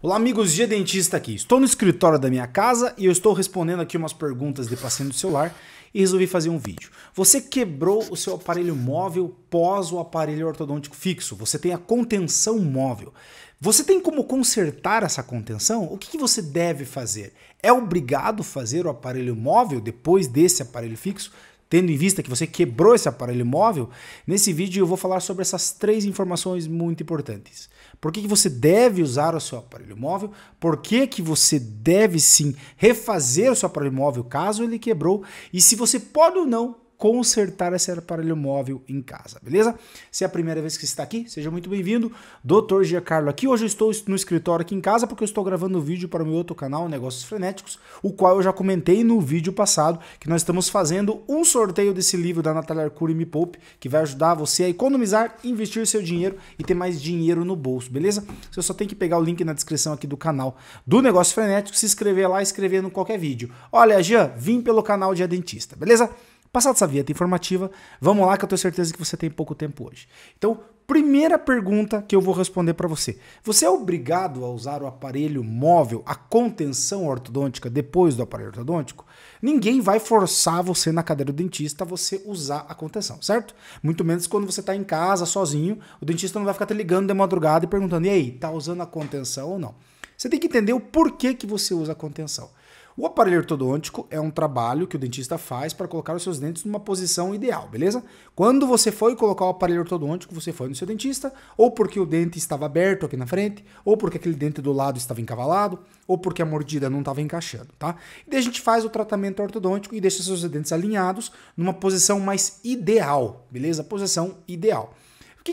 Olá amigos de dentista aqui. Estou no escritório da minha casa e eu estou respondendo aqui umas perguntas de paciente do celular e resolvi fazer um vídeo. Você quebrou o seu aparelho móvel pós o aparelho ortodôntico fixo. Você tem a contenção móvel. Você tem como consertar essa contenção? O que, que você deve fazer? É obrigado fazer o aparelho móvel depois desse aparelho fixo? tendo em vista que você quebrou esse aparelho móvel, nesse vídeo eu vou falar sobre essas três informações muito importantes. Por que, que você deve usar o seu aparelho móvel? Por que, que você deve sim refazer o seu aparelho móvel caso ele quebrou? E se você pode ou não consertar esse aparelho móvel em casa, beleza? Se é a primeira vez que você está aqui, seja muito bem-vindo. Dr. Giancarlo aqui. Hoje eu estou no escritório aqui em casa porque eu estou gravando um vídeo para o meu outro canal, Negócios Frenéticos, o qual eu já comentei no vídeo passado que nós estamos fazendo um sorteio desse livro da Natália Arcuri Me Poupe, que vai ajudar você a economizar, investir seu dinheiro e ter mais dinheiro no bolso, beleza? Você só tem que pegar o link na descrição aqui do canal do Negócio Frenético, se inscrever lá e escrever no qualquer vídeo. Olha, Jean, vim pelo canal de Dentista, beleza? Passada essa vinheta informativa, vamos lá que eu tenho certeza que você tem pouco tempo hoje. Então, primeira pergunta que eu vou responder para você. Você é obrigado a usar o aparelho móvel, a contenção ortodôntica depois do aparelho ortodôntico? Ninguém vai forçar você na cadeira do dentista você usar a contenção, certo? Muito menos quando você está em casa sozinho, o dentista não vai ficar te ligando de madrugada e perguntando: "E aí, tá usando a contenção ou não?" Você tem que entender o porquê que você usa a contenção. O aparelho ortodôntico é um trabalho que o dentista faz para colocar os seus dentes numa posição ideal, beleza? Quando você foi colocar o aparelho ortodôntico, você foi no seu dentista, ou porque o dente estava aberto aqui na frente, ou porque aquele dente do lado estava encavalado, ou porque a mordida não estava encaixando, tá? E daí a gente faz o tratamento ortodôntico e deixa seus dentes alinhados numa posição mais ideal, beleza? Posição ideal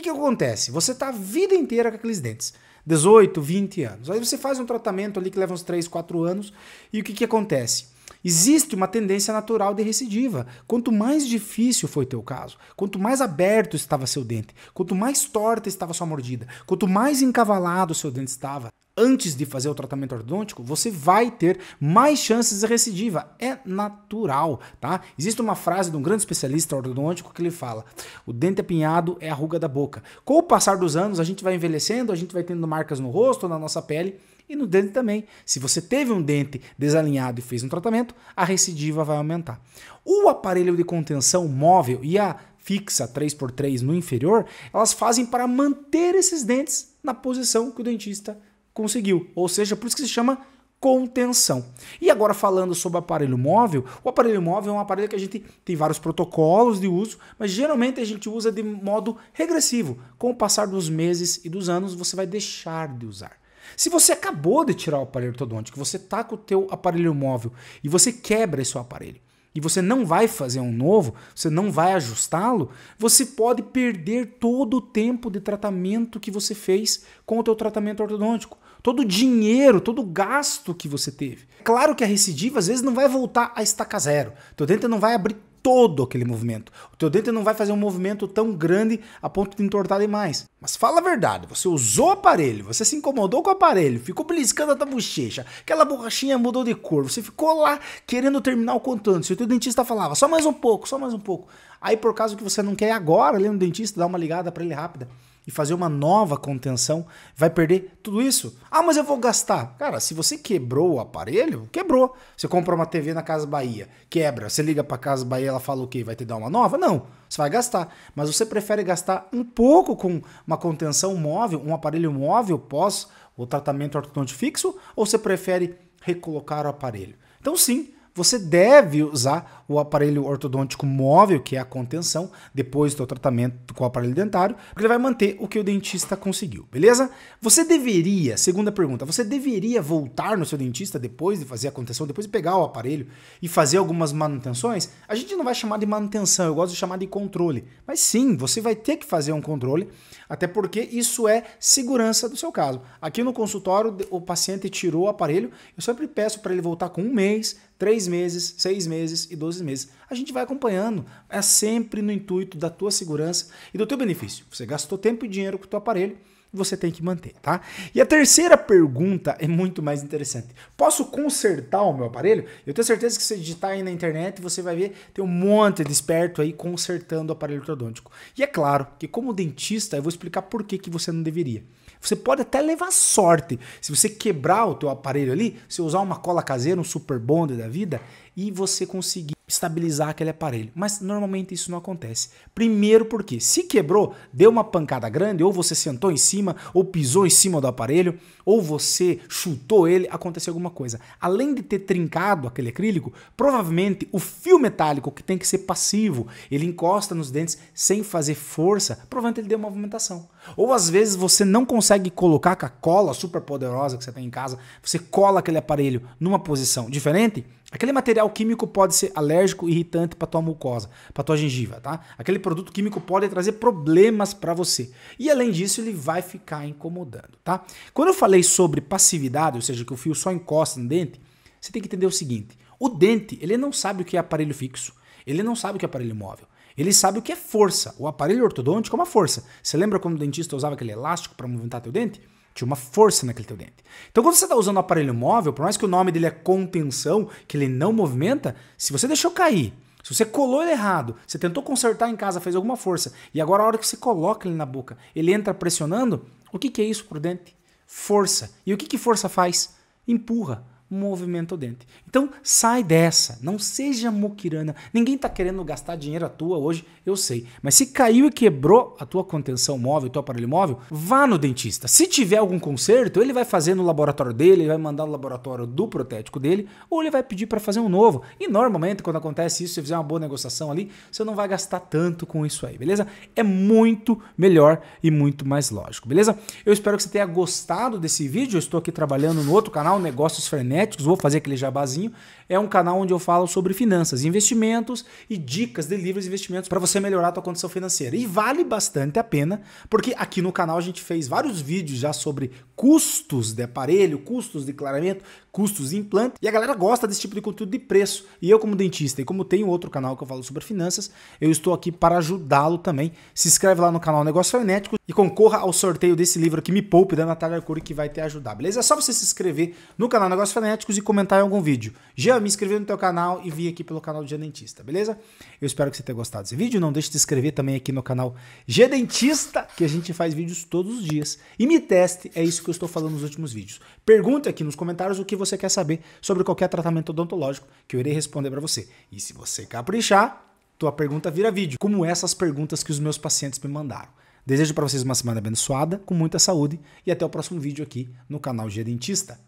que, que acontece? Você está a vida inteira com aqueles dentes. 18, 20 anos. Aí você faz um tratamento ali que leva uns 3, 4 anos, e o que, que acontece? Existe uma tendência natural de recidiva. Quanto mais difícil foi teu caso, quanto mais aberto estava seu dente, quanto mais torta estava sua mordida, quanto mais encavalado seu dente estava, antes de fazer o tratamento ortodôntico, você vai ter mais chances de recidiva. É natural, tá? Existe uma frase de um grande especialista ortodôntico que ele fala: o dente apinhado é a ruga da boca. Com o passar dos anos, a gente vai envelhecendo, a gente vai tendo marcas no rosto, na nossa pele e no dente também. Se você teve um dente desalinhado e fez um tratamento, a recidiva vai aumentar. O aparelho de contenção móvel e a fixa 3x3 no inferior, elas fazem para manter esses dentes na posição que o dentista conseguiu. Ou seja, por isso que se chama contenção. E agora falando sobre aparelho móvel, o aparelho móvel é um aparelho que a gente tem vários protocolos de uso, mas geralmente a gente usa de modo regressivo. Com o passar dos meses e dos anos, você vai deixar de usar. Se você acabou de tirar o aparelho ortodôntico, você está com o teu aparelho móvel e você quebra esse seu aparelho, e você não vai fazer um novo, você não vai ajustá-lo, você pode perder todo o tempo de tratamento que você fez com o teu tratamento ortodôntico todo o dinheiro, todo o gasto que você teve. Claro que a recidiva às vezes não vai voltar a estaca zero. teu dente não vai abrir todo aquele movimento. O teu dente não vai fazer um movimento tão grande a ponto de entortar demais. Mas fala a verdade, você usou o aparelho, você se incomodou com o aparelho, ficou beliscando a tua bochecha, aquela borrachinha mudou de cor, você ficou lá querendo terminar o contando. Se o teu dentista falava, só mais um pouco, só mais um pouco. Aí por causa que você não quer agora, ali no dentista, dá uma ligada para ele rápida e fazer uma nova contenção, vai perder tudo isso. Ah, mas eu vou gastar. Cara, se você quebrou o aparelho, quebrou. Você compra uma TV na Casa Bahia, quebra, você liga para Casa Bahia, ela fala o quê? Vai te dar uma nova? Não, você vai gastar. Mas você prefere gastar um pouco com uma contenção móvel, um aparelho móvel pós o tratamento fixo ou você prefere recolocar o aparelho? Então sim, você deve usar o aparelho ortodôntico móvel, que é a contenção, depois do tratamento com o aparelho dentário, porque ele vai manter o que o dentista conseguiu, beleza? Você deveria, segunda pergunta, você deveria voltar no seu dentista depois de fazer a contenção, depois de pegar o aparelho e fazer algumas manutenções? A gente não vai chamar de manutenção, eu gosto de chamar de controle. Mas sim, você vai ter que fazer um controle, até porque isso é segurança do seu caso. Aqui no consultório, o paciente tirou o aparelho, eu sempre peço para ele voltar com um mês, 3 meses, 6 meses e 12 meses. A gente vai acompanhando, é sempre no intuito da tua segurança e do teu benefício. Você gastou tempo e dinheiro com o teu aparelho, você tem que manter, tá? E a terceira pergunta é muito mais interessante. Posso consertar o meu aparelho? Eu tenho certeza que se digitar aí na internet, você vai ver tem um monte de esperto aí consertando o aparelho ortodôntico. E é claro que como dentista, eu vou explicar por que, que você não deveria. Você pode até levar sorte. Se você quebrar o teu aparelho ali, se usar uma cola caseira, um super bonde da vida e você conseguir estabilizar aquele aparelho. Mas normalmente isso não acontece. Primeiro porque se quebrou, deu uma pancada grande, ou você sentou em cima, ou pisou em cima do aparelho, ou você chutou ele, aconteceu alguma coisa. Além de ter trincado aquele acrílico, provavelmente o fio metálico, que tem que ser passivo, ele encosta nos dentes sem fazer força, provavelmente ele deu uma movimentação. Ou às vezes você não consegue colocar com a cola super poderosa que você tem em casa, você cola aquele aparelho numa posição diferente, aquele material químico pode ser alérgico, irritante para tua mucosa, para tua gengiva, tá? Aquele produto químico pode trazer problemas para você. E além disso, ele vai ficar incomodando, tá? Quando eu falei sobre passividade, ou seja, que o fio só encosta no dente, você tem que entender o seguinte: o dente, ele não sabe o que é aparelho fixo, ele não sabe o que é aparelho móvel. Ele sabe o que é força. O aparelho ortodôntico é uma força. Você lembra quando o dentista usava aquele elástico para movimentar teu dente? Tinha uma força naquele teu dente. Então, quando você está usando o um aparelho móvel, por mais que o nome dele é contenção, que ele não movimenta, se você deixou cair, se você colou ele errado, você tentou consertar em casa, fez alguma força, e agora a hora que você coloca ele na boca, ele entra pressionando, o que, que é isso pro dente? Força. E o que, que força faz? Empurra movimenta o dente. Então sai dessa, não seja muquirana. Ninguém está querendo gastar dinheiro à tua hoje, eu sei. Mas se caiu e quebrou a tua contenção móvel, o teu aparelho móvel, vá no dentista. Se tiver algum conserto, ele vai fazer no laboratório dele, ele vai mandar no laboratório do protético dele, ou ele vai pedir para fazer um novo. E normalmente quando acontece isso, se fizer uma boa negociação ali, você não vai gastar tanto com isso aí, beleza? É muito melhor e muito mais lógico, beleza? Eu espero que você tenha gostado desse vídeo. Eu estou aqui trabalhando no outro canal, Negócios Frenéticos vou fazer aquele jabazinho. É um canal onde eu falo sobre finanças, investimentos e dicas de livros de investimentos para você melhorar a sua condição financeira. E vale bastante a pena, porque aqui no canal a gente fez vários vídeos já sobre custos de aparelho, custos de clareamento, custos de implante. E a galera gosta desse tipo de conteúdo de preço. E eu, como dentista, e como tenho outro canal que eu falo sobre finanças, eu estou aqui para ajudá-lo também. Se inscreve lá no canal Negócio Frenético e concorra ao sorteio desse livro aqui, Me Poupe, da Natália Arcuri, que vai te ajudar, beleza? É só você se inscrever no canal Negócio Frenético e comentar em algum vídeo. Já me inscrever no teu canal e vir aqui pelo canal do G-Dentista, beleza? Eu espero que você tenha gostado desse vídeo. Não deixe de se inscrever também aqui no canal G-Dentista, que a gente faz vídeos todos os dias. E me teste, é isso que eu estou falando nos últimos vídeos. Pergunte aqui nos comentários o que você quer saber sobre qualquer tratamento odontológico, que eu irei responder para você. E se você caprichar, tua pergunta vira vídeo, como essas perguntas que os meus pacientes me mandaram. Desejo para vocês uma semana abençoada, com muita saúde e até o próximo vídeo aqui no canal G Dentista.